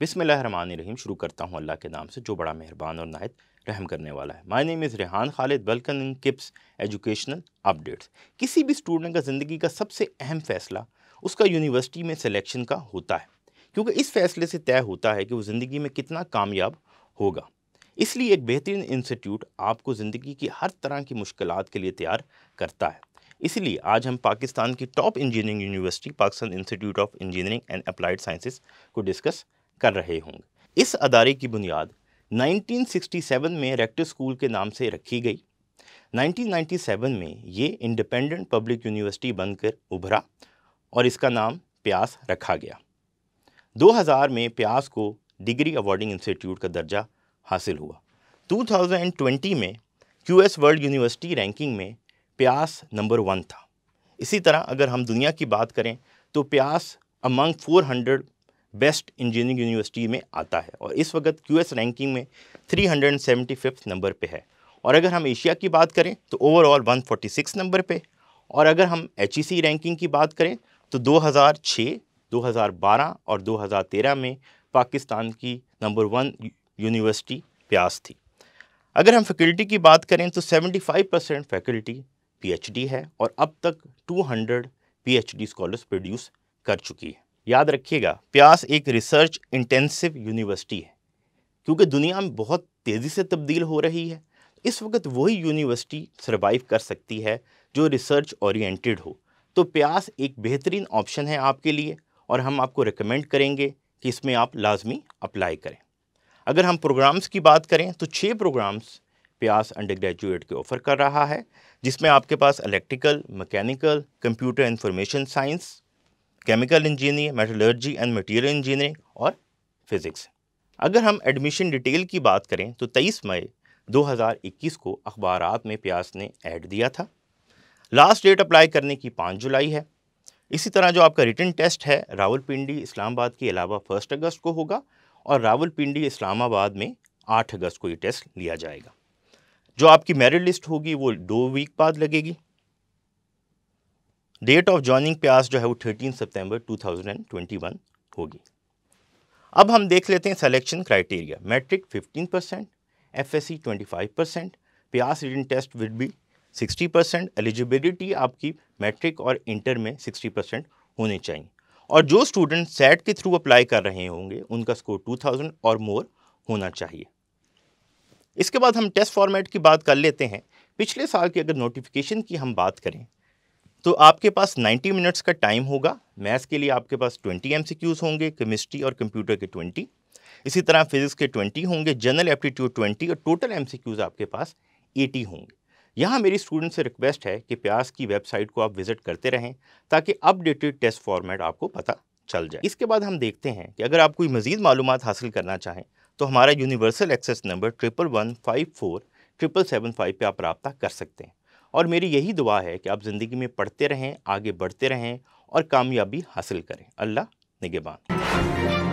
बिसमीम शुरू करता हूँ अल्लाह के नाम से जो बड़ा मेहरबान और नायत रहम करने वाला है my name is Rehan Khalid welcome in KIPS educational updates किसी भी स्टूडेंट का ज़िंदगी का सबसे अहम फ़ैसला उसका यूनिवर्सिटी में सिलेक्शन का होता है क्योंकि इस फैसले से तय होता है कि वो ज़िंदगी में कितना कामयाब होगा इसलिए एक बेहतरीन इंस्टीट्यूट आपको ज़िंदगी की हर तरह की मुश्किल के लिए तैयार करता है इसलिए आज हम पाकिस्तान की top engineering university Pakistan Institute of Engineering and Applied Sciences को डिस्कस कर रहे होंगे इस अदारे की बुनियाद 1967 में रेक्टर स्कूल के नाम से रखी गई 1997 में ये इंडिपेंडेंट पब्लिक यूनिवर्सिटी बनकर उभरा और इसका नाम प्यास रखा गया 2000 में प्यास को डिग्री अवार्डिंग इंस्टीट्यूट का दर्जा हासिल हुआ 2020 में क्यू वर्ल्ड यूनिवर्सिटी रैंकिंग में प्यास नंबर वन था इसी तरह अगर हम दुनिया की बात करें तो प्यास अमंग 400 बेस्ट इंजीनियरिंग यूनिवर्सिटी में आता है और इस वक्त क्यू रैंकिंग में थ्री नंबर पर है और अगर हम एशिया की बात करें तो ओवरऑल 146 नंबर पे और अगर हम एच e रैंकिंग की बात करें तो 2006, 2012 और 2013 में पाकिस्तान की नंबर वन यूनिवर्सिटी प्यास थी अगर हम फैकल्टी की बात करें तो 75 परसेंट फैकल्टी पीएचडी है और अब तक 200 पीएचडी स्कॉलर्स प्रोड्यूस कर चुकी है याद रखिएगा प्यास एक रिसर्च इंटेंसिव यूनिवर्सिटी है क्योंकि दुनिया में बहुत तेज़ी से तब्दील हो रही है इस वक्त वही यूनिवर्सिटी सर्वाइव कर सकती है जो रिसर्च ओरिएंटेड हो तो प्यास एक बेहतरीन ऑप्शन है आपके लिए और हम आपको रिकमेंड करेंगे कि इसमें आप लाजमी अप्लाई करें अगर हम प्रोग्राम्स की बात करें तो छः प्रोग्राम्स प्यास अंडर ग्रेजुएट के ऑफ़र कर रहा है जिसमें आपके पास electrical mechanical computer information science chemical engineering metallurgy and material engineering और फिज़िक्स अगर हम एडमिशन डिटेल की बात करें तो 23 मई 2021 को अखबार में प्यास ने ऐड दिया था लास्ट डेट अप्लाई करने की पाँच जुलाई है इसी तरह जो आपका रिटर्न टेस्ट है रावलपिंडी इस्लामाबाद के अलावा फर्स्ट अगस्त को होगा और रावलपिंडी इस्लामाबाद में आठ अगस्त को ये टेस्ट लिया जाएगा जो आपकी मेरिट लिस्ट होगी वो दो वीक बाद लगेगी डेट ऑफ ज्वाइनिंग प्यास जो है वो थर्टीन सितंबर 2021 होगी अब हम देख लेते हैं selection criteria matric 15 percent F S C percent प्यास रिटन टेस्ट विड बी 60 परसेंट एलिजिबिलिटी आपकी मैट्रिक और इंटर में 60 परसेंट होने चाहिए और जो स्टूडेंट सेट के थ्रू अप्लाई कर रहे होंगे उनका स्कोर 2000 और मोर होना चाहिए इसके बाद हम टेस्ट फॉर्मेट की बात कर लेते हैं पिछले साल की अगर नोटिफिकेशन की हम बात करें तो आपके पास 90 मिनट्स का टाइम होगा मैथ्स के लिए आपके पास 20 एम होंगे केमिस्ट्री और कंप्यूटर के 20 इसी तरह फिजिक्स के 20 होंगे जनरल एप्टीट्यूड 20 और टोटल एम आपके पास 80 होंगे यहाँ मेरी स्टूडेंट से रिक्वेस्ट है कि प्यास की वेबसाइट को आप विजिट करते रहें ताकि अपडेटेड टेस्ट फॉर्मेट आपको पता चल जाए इसके बाद हम देखते हैं कि अगर आप कोई मज़ीद मालूम हासिल करना चाहें तो हमारा universal access number triple one five four triple seven five पर आप रबता कर सकते हैं और मेरी यही दुआ है कि आप ज़िंदगी में पढ़ते रहें आगे बढ़ते रहें और कामयाबी हासिल करें अल्लाह निगेबान